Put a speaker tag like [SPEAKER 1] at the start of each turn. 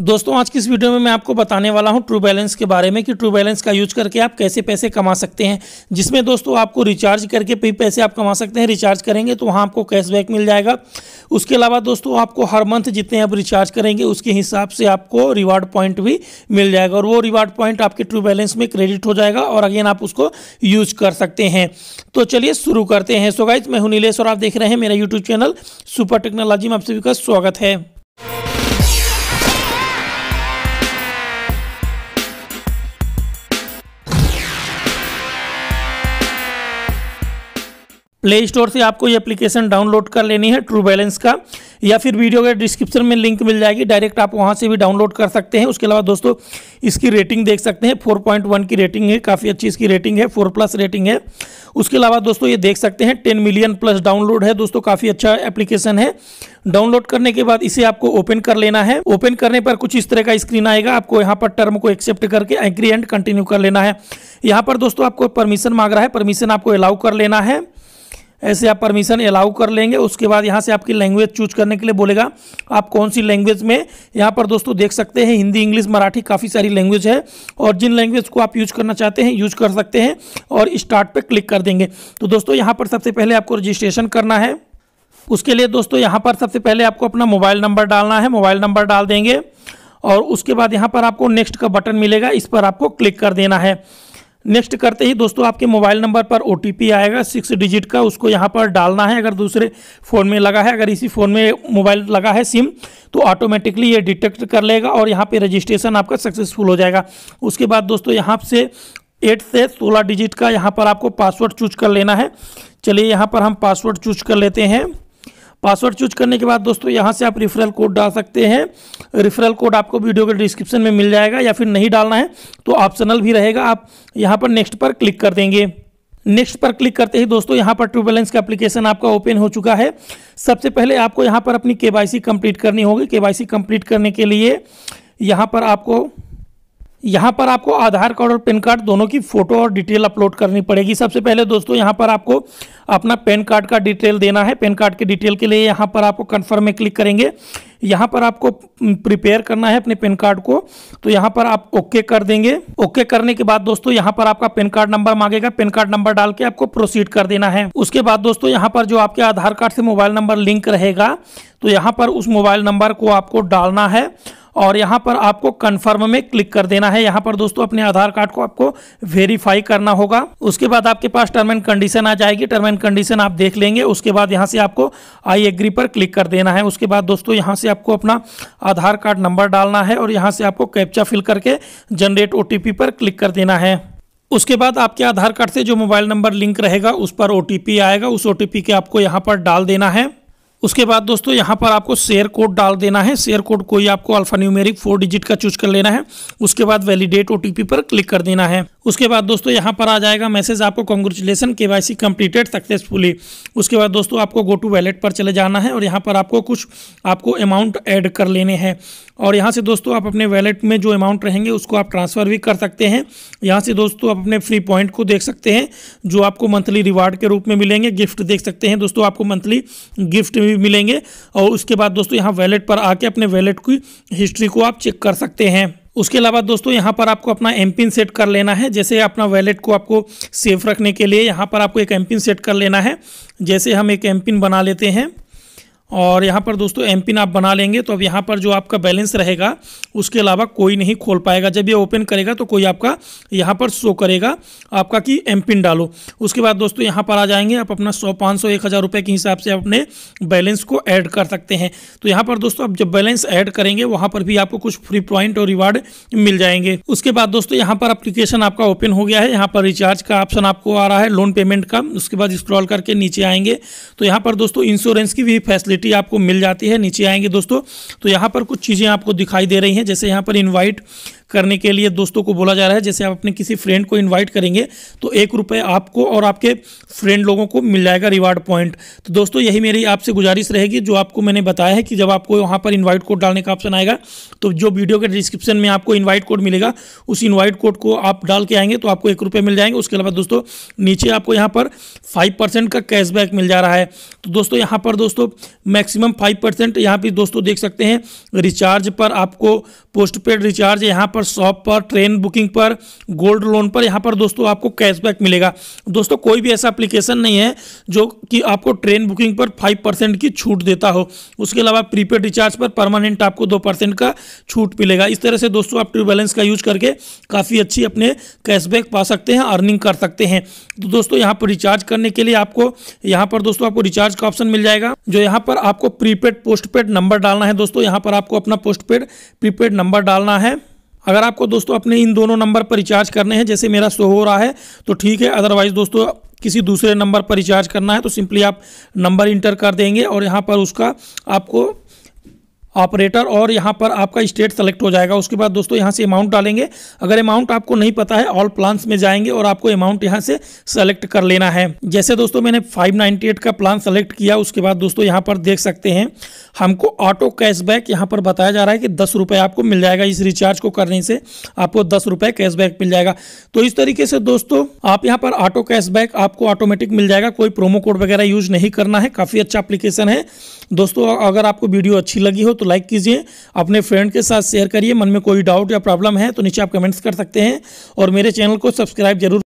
[SPEAKER 1] दोस्तों आज की इस वीडियो में मैं आपको बताने वाला हूं ट्रू बैलेंस के बारे में कि ट्रू बैलेंस का यूज करके आप कैसे पैसे कमा सकते हैं जिसमें दोस्तों आपको रिचार्ज करके भी पैसे आप कमा सकते हैं रिचार्ज करेंगे तो वहां आपको कैशबैक मिल जाएगा उसके अलावा दोस्तों आपको हर मंथ जितने आप रिचार्ज करेंगे उसके हिसाब से आपको रिवार्ड पॉइंट भी मिल जाएगा और वो रिवार्ड पॉइंट आपके ट्रू बैलेंस में क्रेडिट हो जाएगा और अगेन आप उसको यूज कर सकते हैं तो चलिए शुरू करते हैं सोगाइ मैं हूँ नीलेश और आप देख रहे हैं मेरा यूट्यूब चैनल सुपर टेक्नोलॉजी में आप सभी का स्वागत है प्ले स्टोर से आपको ये एप्लीकेशन डाउनलोड कर लेनी है ट्रू बैलेंस का या फिर वीडियो के डिस्क्रिप्शन में लिंक मिल जाएगी डायरेक्ट आप वहाँ से भी डाउनलोड कर सकते हैं उसके अलावा दोस्तों इसकी रेटिंग देख सकते हैं 4.1 की रेटिंग है काफ़ी अच्छी इसकी रेटिंग है 4 प्लस रेटिंग है उसके अलावा दोस्तों ये देख सकते हैं टेन मिलियन प्लस डाउनलोड है दोस्तों काफ़ी अच्छा एप्लीकेशन है डाउनलोड करने के बाद इसे आपको ओपन कर लेना है ओपन करने पर कुछ इस तरह का स्क्रीन आएगा आपको यहाँ पर टर्म को एक्सेप्ट करके एग्री एंड कंटिन्यू कर लेना है यहाँ पर दोस्तों आपको परमिशन मांग रहा है परमिशन आपको अलाउ कर लेना है ऐसे आप परमिशन अलाउ कर लेंगे उसके बाद यहाँ से आपकी लैंग्वेज चूज करने के लिए बोलेगा आप कौन सी लैंग्वेज में यहाँ पर दोस्तों देख सकते हैं हिंदी इंग्लिश मराठी काफ़ी सारी लैंग्वेज है और जिन लैंग्वेज को आप यूज करना चाहते हैं यूज कर सकते हैं और स्टार्ट पर क्लिक कर देंगे तो दोस्तों यहाँ पर सबसे पहले आपको रजिस्ट्रेशन करना है उसके लिए दोस्तों यहाँ पर सबसे पहले आपको अपना मोबाइल नंबर डालना है मोबाइल नंबर डाल देंगे और उसके बाद यहाँ पर आपको नेक्स्ट का बटन मिलेगा इस पर आपको क्लिक कर देना है नेक्स्ट करते ही दोस्तों आपके मोबाइल नंबर पर ओ आएगा सिक्स डिजिट का उसको यहाँ पर डालना है अगर दूसरे फ़ोन में लगा है अगर इसी फ़ोन में मोबाइल लगा है सिम तो ऑटोमेटिकली ये डिटेक्ट कर लेगा और यहाँ पे रजिस्ट्रेशन आपका सक्सेसफुल हो जाएगा उसके बाद दोस्तों यहाँ से एट से सोलह डिजिट का यहाँ पर आपको पासवर्ड चूज कर लेना है चलिए यहाँ पर हम पासवर्ड चूज कर लेते हैं पासवर्ड चूज करने के बाद दोस्तों यहाँ से आप रेफरल कोड डाल सकते हैं रेफरल कोड आपको वीडियो के डिस्क्रिप्शन में मिल जाएगा या फिर नहीं डालना है तो ऑप्शनल भी रहेगा आप यहाँ पर नेक्स्ट पर क्लिक कर देंगे नेक्स्ट पर क्लिक करते ही दोस्तों यहाँ पर ट्रू बैलेंस का एप्लीकेशन आपका ओपन हो चुका है सबसे पहले आपको यहाँ पर अपनी के कंप्लीट करनी होगी के कंप्लीट करने के लिए यहाँ पर आपको यहाँ पर आपको आधार कार्ड और पैन कार्ड दोनों की फ़ोटो और डिटेल अपलोड करनी पड़ेगी सबसे पहले दोस्तों यहाँ पर आपको अपना पैन कार्ड का डिटेल देना है पैन कार्ड के डिटेल के लिए यहाँ पर आपको कन्फर्म में क्लिक करेंगे यहाँ पर आपको प्रिपेयर करना है अपने पेन कार्ड को तो यहाँ पर आप ओके कर देंगे ओके करने के बाद दोस्तों यहाँ पर आपका पेन कार्ड नंबर मांगेगा पेन कार्ड नंबर डाल के आपको प्रोसीड कर देना है उसके बाद दोस्तों यहाँ पर जो आपके आधार कार्ड से मोबाइल नंबर लिंक रहेगा तो यहाँ पर उस मोबाइल नंबर को आपको डालना है और यहाँ पर आपको कन्फर्म में क्लिक कर देना है यहाँ पर दोस्तों अपने आधार कार्ड को आपको वेरीफाई करना होगा उसके बाद आपके पास टर्म एंड कंडीशन आ जाएगी टर्म एंड कंडीशन आप देख लेंगे उसके बाद यहाँ से आपको आई एग्री पर क्लिक कर देना है उसके बाद दोस्तों यहाँ से आपको अपना आधार कार्ड नंबर डालना है और यहाँ से आपको कैप्चा फिल करके जनरेट ओ पर क्लिक कर देना है उसके बाद आपके आधार कार्ड से जो मोबाइल नंबर लिंक रहेगा उस पर ओ आएगा उस ओ के आपको यहाँ पर डाल देना है उसके बाद दोस्तों यहाँ पर आपको शेयर कोड डाल देना है शेयर कोड कोई आपको अल्फ़ा न्यूमेरिक फोर डिजिट का चूज कर लेना है उसके बाद वैलिडेट ओ पर क्लिक कर देना है उसके बाद दोस्तों यहाँ पर आ जाएगा मैसेज आपको कॉन्ग्रेचुलेसन के वाई सी कम्प्लीटेड सक्सेसफुली उसके बाद दोस्तों आपको गो टू वैलेट पर चले जाना है और यहाँ पर आपको कुछ आपको अमाउंट ऐड कर लेने हैं और यहाँ से दोस्तों आप अपने वैलेट में जो अमाउंट रहेंगे उसको आप ट्रांसफ़र भी कर सकते हैं यहाँ से दोस्तों आप अपने फ्री पॉइंट को देख सकते हैं जो आपको मंथली रिवार्ड के रूप में मिलेंगे गिफ्ट देख सकते हैं दोस्तों आपको मंथली गिफ्ट भी मिलेंगे और उसके बाद दोस्तों यहाँ वैलेट पर आके अपने वैलेट की हिस्ट्री को आप चेक कर सकते हैं उसके अलावा दोस्तों यहाँ पर आपको अपना एम पिन सेट कर लेना है जैसे अपना वैलेट को आपको सेफ रखने के लिए यहाँ पर आपको एक एम पिन सेट कर लेना है जैसे हम एक एम पिन बना लेते हैं और यहाँ पर दोस्तों एम पिन आप बना लेंगे तो अब यहाँ पर जो आपका बैलेंस रहेगा उसके अलावा कोई नहीं खोल पाएगा जब ये ओपन करेगा तो कोई आपका यहाँ पर शो करेगा आपका कि एम पिन डालो उसके बाद दोस्तों यहाँ पर आ जाएंगे आप अपना सौ पाँच सौ एक हज़ार रुपये के हिसाब से अपने बैलेंस को ऐड कर सकते हैं तो यहाँ पर दोस्तों आप जब बैलेंस ऐड करेंगे वहाँ पर भी आपको कुछ फ्री पॉइंट और रिवार्ड मिल जाएंगे उसके बाद दोस्तों यहाँ पर अप्लीकेशन आपका ओपन हो गया है यहाँ पर रिचार्ज का ऑप्शन आपको आ रहा है लोन पेमेंट का उसके बाद स्क्रॉल करके नीचे आएंगे तो यहाँ पर दोस्तों इंश्योरेंस की भी फैसिलिटी फैसिलिटी आपको मिल जाती है नीचे आएंगे दोस्तों तो यहाँ पर कुछ चीज़ें आपको दिखाई दे रही हैं जैसे यहाँ पर इन्वाइट करने के लिए दोस्तों को बोला जा रहा है जैसे आप अपने किसी फ्रेंड को इन्वाइट करेंगे तो एक रुपये आपको और आपके फ्रेंड लोगों को मिल जाएगा रिवार्ड पॉइंट तो दोस्तों यही मेरी आपसे गुजारिश रहेगी जो आपको मैंने बताया है कि जब आपको वहाँ पर इन्वाइट कोड डालने का ऑप्शन आएगा तो जो वीडियो के डिस्क्रिप्शन में आपको इन्वाइट कोड मिलेगा उस इन्वाइट कोड को आप डाल के आएंगे तो आपको एक रुपये मिल जाएंगे उसके अलावा दोस्तों नीचे आपको यहाँ पर फाइव परसेंट का कैशबैक मिल जा रहा है तो दोस्तों यहाँ पर दोस्तों मैक्सिमम फाइव परसेंट यहाँ पर दोस्तों देख सकते हैं रिचार्ज पर आपको पोस्ट पेड रिचार्ज यहाँ पर पर शॉप पर ट्रेन बुकिंग पर गोल्ड लोन पर यहाँ पर दोस्तों आपको कैशबैक मिलेगा दोस्तों कोई भी ऐसा एप्लीकेशन नहीं है जो कि आपको ट्रेन बुकिंग पर फाइव परसेंट की छूट देता हो उसके अलावा प्रीपेड रिचार्ज पर परमानेंट आपको दो परसेंट का छूट मिलेगा इस तरह से दोस्तों आप ट्रू बैलेंस का यूज करके काफ़ी अच्छी अपने कैशबैक पा सकते हैं अर्निंग कर सकते हैं तो दोस्तों यहाँ पर रिचार्ज करने के लिए आपको यहाँ पर दोस्तों आपको रिचार्ज का ऑप्शन मिल जाएगा जो यहाँ पर आपको प्रीपेड पोस्टपेड नंबर डालना है दोस्तों यहाँ पर आपको अपना पोस्टपेड प्रीपेड नंबर डालना है अगर आपको दोस्तों अपने इन दोनों नंबर पर रिचार्ज करने हैं जैसे मेरा शो हो रहा है तो ठीक है अदरवाइज़ दोस्तों किसी दूसरे नंबर पर रिचार्ज करना है तो सिंपली आप नंबर इंटर कर देंगे और यहाँ पर उसका आपको ऑपरेटर और यहाँ पर आपका स्टेट सेलेक्ट हो जाएगा उसके बाद दोस्तों यहाँ से अमाउंट डालेंगे अगर अमाउंट आपको नहीं पता है ऑल प्लान्स में जाएंगे और आपको अमाउंट यहाँ से सेलेक्ट कर लेना है जैसे दोस्तों मैंने 598 का प्लान सेलेक्ट किया उसके बाद दोस्तों यहाँ पर देख सकते हैं हमको ऑटो कैशबैक यहाँ पर बताया जा रहा है कि दस आपको मिल जाएगा इस रिचार्ज को करने से आपको दस कैशबैक मिल जाएगा तो इस तरीके से दोस्तों आप यहाँ पर ऑटो कैशबैक आपको ऑटोमेटिक मिल जाएगा कोई प्रोमो कोड वगैरह यूज नहीं करना है काफ़ी अच्छा अप्लीकेशन है दोस्तों अगर आपको वीडियो अच्छी लगी हो तो लाइक कीजिए अपने फ्रेंड के साथ शेयर करिए मन में कोई डाउट या प्रॉब्लम है तो नीचे आप कमेंट्स कर सकते हैं और मेरे चैनल को सब्सक्राइब जरूर